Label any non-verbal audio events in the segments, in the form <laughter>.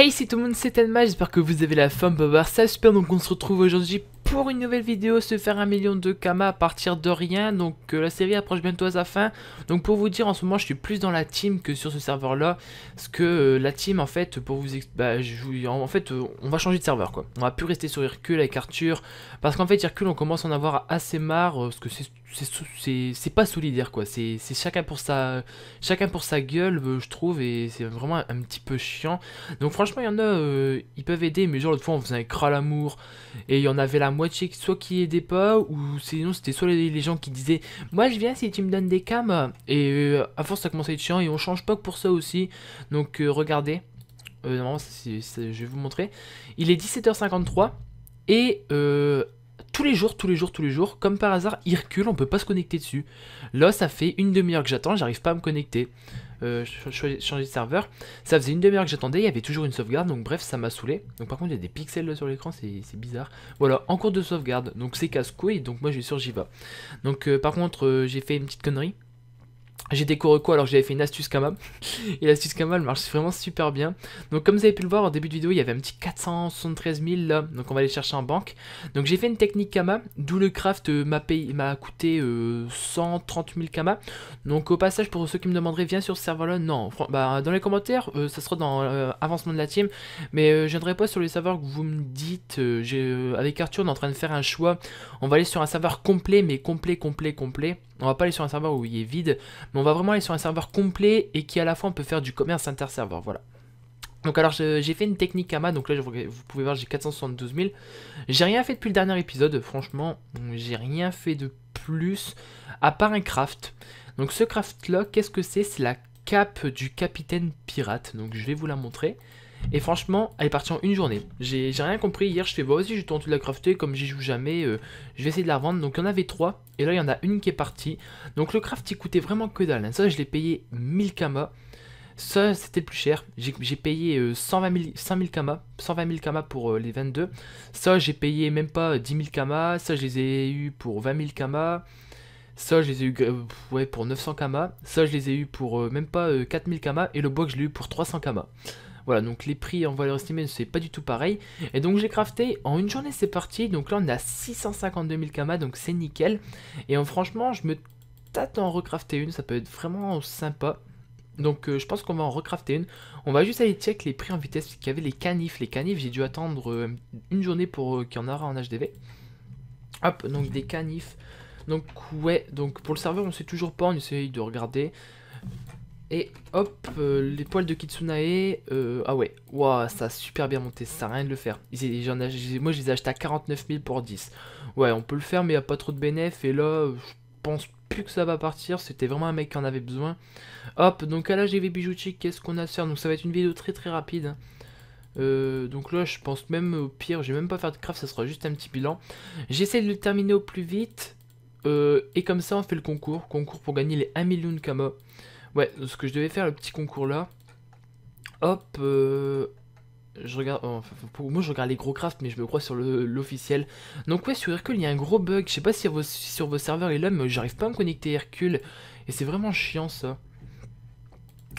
Hey c'est tout le monde, c'est Tenma, j'espère que vous avez la forme pour bah, voir bah, ça, super donc on se retrouve aujourd'hui pour une nouvelle vidéo se faire un million de kama à partir de rien donc euh, la série approche bientôt à sa fin donc pour vous dire en ce moment je suis plus dans la team que sur ce serveur là Ce que euh, la team en fait pour vous bah, en fait euh, on va changer de serveur quoi on va plus rester sur Hercule avec Arthur parce qu'en fait Hercule on commence à en avoir assez marre parce que c'est pas solidaire quoi c'est chacun pour sa chacun pour sa gueule je trouve et c'est vraiment un, petit peu chiant donc franchement il y en a ils peuvent aider mais genre l'autre fois on faisait un crawl amour et il y en avait l'amour moitié soit qui aidait pas, ou sinon c'était soit les, gens qui disaient Moi je viens si tu me donnes des cams. Et euh, à force ça commence à être chiant et on change pas que pour ça aussi. Donc euh, regardez, euh, normalement je vais vous montrer. Il est 17h53 et tous les jours, tous les jours, tous les jours. Comme par hasard, il recule, on peut pas se connecter dessus. Là, ça fait une demi-heure que j'attends, j'arrive pas à me connecter. Euh, changer de serveur. Ça faisait une demi-heure que j'attendais, il y avait toujours une sauvegarde, donc bref, ça m'a saoulé. Donc par contre, il y a des pixels sur l'écran, c'est bizarre. Voilà, en cours de sauvegarde, donc c'est casse-couille, donc moi je suis sûr j'y vais. Donc euh, par contre, euh, j'ai fait une petite connerie. J'ai décoré quoi alors que j'avais fait une astuce Kama. Et l'astuce Kama elle marche vraiment super bien. Donc comme vous avez pu le voir en début de vidéo, il y avait un petit 473 000 là. Donc on va aller chercher en banque. Donc j'ai fait une technique Kama, d'où le craft euh, m'a coûté 130 euh, 000 Kama. Donc au passage, pour ceux qui me demanderaient, viens sur ce serveur-là. Non, bah, dans les commentaires, euh, ça sera dans avancement de la team. Mais je viendrai pas sur les serveurs que vous me dites. avec Arthur, on est en train de faire un choix. On va aller sur un serveur complet, mais complet, complet, complet on va pas aller sur un serveur où il est vide, mais on va vraiment aller sur un serveur complet et qui à la fois on peut faire du commerce inter-serveur, voilà. Donc alors j'ai fait une technique à ma donc là vous pouvez voir j'ai 472 000. J'ai rien fait depuis le dernier épisode, franchement, j'ai rien fait de plus, à part un craft. Donc ce craft là, qu'est-ce que c'est C'est la cape du capitaine pirate, donc je vais vous la montrer. Et franchement, elle est partie en une journée. J'ai rien compris. Hier, je fais, bah vas-y, j'ai tenté de la crafter. Comme j'y joue jamais, euh, je vais essayer de la revendre. Donc, il y en avait 3, Et là, il y en a une qui est partie. Donc, le craft, il coûtait vraiment que dalle. Hein. Ça, je l'ai payé 1000 kamas. Ça, c'était plus cher. J'ai payé 120 000, 5000 kamas, 120 000 pour euh, les 22. Ça, j'ai payé même pas 10 euh, 000 kamas. Ça, je les ai eu pour 20 000 kamas. Ça, je les ai eu pour 900 kama. Ça, je les ai eu pour même pas 4000 euh, kama. Et le bois je l'ai eu pour 300 kama. Voilà, donc les prix en valeur estimée, c'est pas du tout pareil. Et donc j'ai crafté, en une journée c'est parti, donc là on a 652 000 kama, donc c'est nickel. Et franchement, je me tâte en recrafter une, ça peut être vraiment sympa. Donc euh, je pense qu'on va en recrafter une. On va juste aller check les prix en vitesse, parce qu'il y avait les canifs. Les canifs, j'ai dû attendre euh, une journée pour qu'il y en aura en HDV. Hop, donc des canifs. Donc ouais, donc pour le serveur on sait toujours pas, on essaye de regarder. Et hop, euh, les poils de Kitsunae, euh, ah ouais, ça a super bien monté, ça a rien de le faire. moi je les ai achetés à 49 000 pour 10. Ouais, on peut le faire mais il n'y a pas trop de bénéfices et là je pense plus que ça va partir, c'était vraiment un mec qui en avait besoin. Hop, donc à la GV Bijouchi, qu'est-ce qu'on a à faire Donc ça va être une vidéo très très rapide. Hein. Euh, donc là je pense même au pire, je vais même pas faire de craft, ça sera juste un petit bilan. J'essaie de le terminer au plus vite. Euh, et comme ça, on fait le concours. Concours pour gagner les 1 million de Kama. Ouais, ce que je devais faire, le petit concours là. Hop. Euh, je regarde. Oh, pour moi, je regarde les gros crafts, mais je me crois sur l'officiel. Donc, ouais, sur Hercule, il y a un gros bug. Je sais pas si sur vos, sur serveurs il est là, mais j'arrive pas à me connecter Hercule. Et c'est vraiment chiant ça.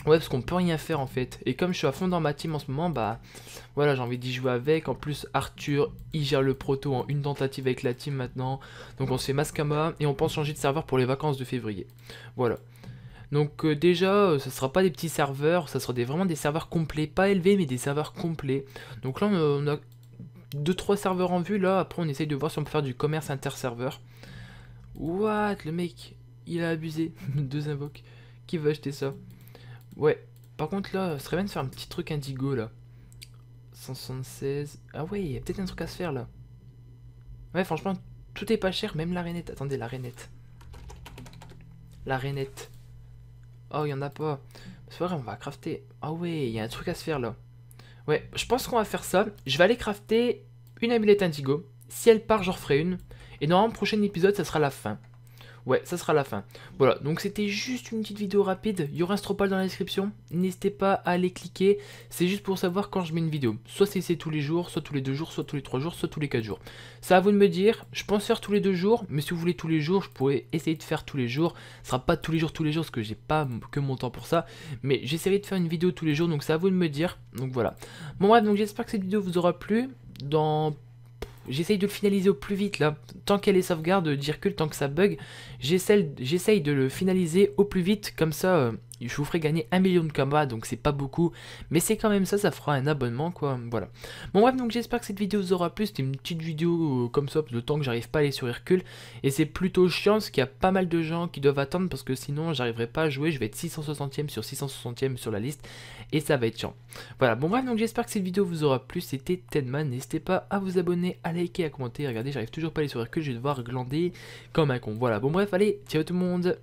Ouais, parce qu'on peut rien faire en fait. Et comme je suis à fond dans ma team en ce moment, bah voilà, j'ai envie d'y jouer avec. En plus, Arthur, il gère le proto en une tentative avec la team maintenant. Donc on se fait Maskama et on pense changer de serveur pour les vacances de février. Voilà. Donc euh, déjà, euh, ça sera pas des petits serveurs, ça sera des, vraiment des serveurs complets, pas élevés, mais des serveurs complets. Donc là, on a 2-3 serveurs en vue, là, après on essaye de voir si on peut faire du commerce inter-serveur. What, le mec, il a abusé, <laughs> deux invoques, qui veut acheter ça Ouais. Par contre, là, ce serait bien de faire un petit truc indigo, là. 176. Ah ouais, il y a peut-être un truc à se faire, là. Ouais, franchement, tout est pas cher, même la rainette. Attendez, la rainette. La rainette. Oh, il y en a pas. C'est vrai, on va crafter. Ah ouais, il y a un truc à se faire, là. Ouais, je pense qu'on va faire ça. Je vais aller crafter une amulette indigo. Si elle part, j'en referai une. Et normalement, prochain épisode, ça sera la fin. Ouais, ça sera la fin. Voilà, donc c'était juste une petite vidéo rapide. Il y aura un stropal dans la description. N'hésitez pas à aller cliquer. C'est juste pour savoir quand je mets une vidéo. Soit c'est tous les jours, soit tous les deux jours, soit tous les trois jours, soit tous les quatre jours. Ça à vous de me dire. Je pense faire tous les deux jours, mais si vous voulez tous les jours, je pourrais essayer de faire tous les jours. Ce sera pas tous les jours, tous les jours, parce que j'ai pas que mon temps pour ça. Mais j'essaierai de faire une vidéo tous les jours, donc ça à vous de me dire. Donc voilà. Bon bref, donc j'espère que cette vidéo vous aura plu. Dans J'essaye de le finaliser au plus vite là. Tant qu'elle est sauvegarde, j'y euh, tant que ça bug. J'essaye de le finaliser au plus vite, comme ça. Euh, je vous ferai gagner un million de combats, donc c'est pas beaucoup, mais c'est quand même ça, ça fera un abonnement, quoi, voilà. Bon bref, donc j'espère que cette vidéo vous aura plu, c'était une petite vidéo euh, comme ça, le temps que j'arrive pas à aller sur Hercule, et c'est plutôt chiant, parce qu'il y a pas mal de gens qui doivent attendre, parce que sinon j'arriverai pas à jouer, je vais être 660ème sur 660ème sur la liste, et ça va être chiant. Voilà, bon bref, donc j'espère que cette vidéo vous aura plu, c'était Tedman, n'hésitez pas à vous abonner, à liker, à commenter, regardez, j'arrive toujours pas à aller sur Hercule, je vais devoir glander comme un con. Voilà, bon bref, allez, ciao tout le monde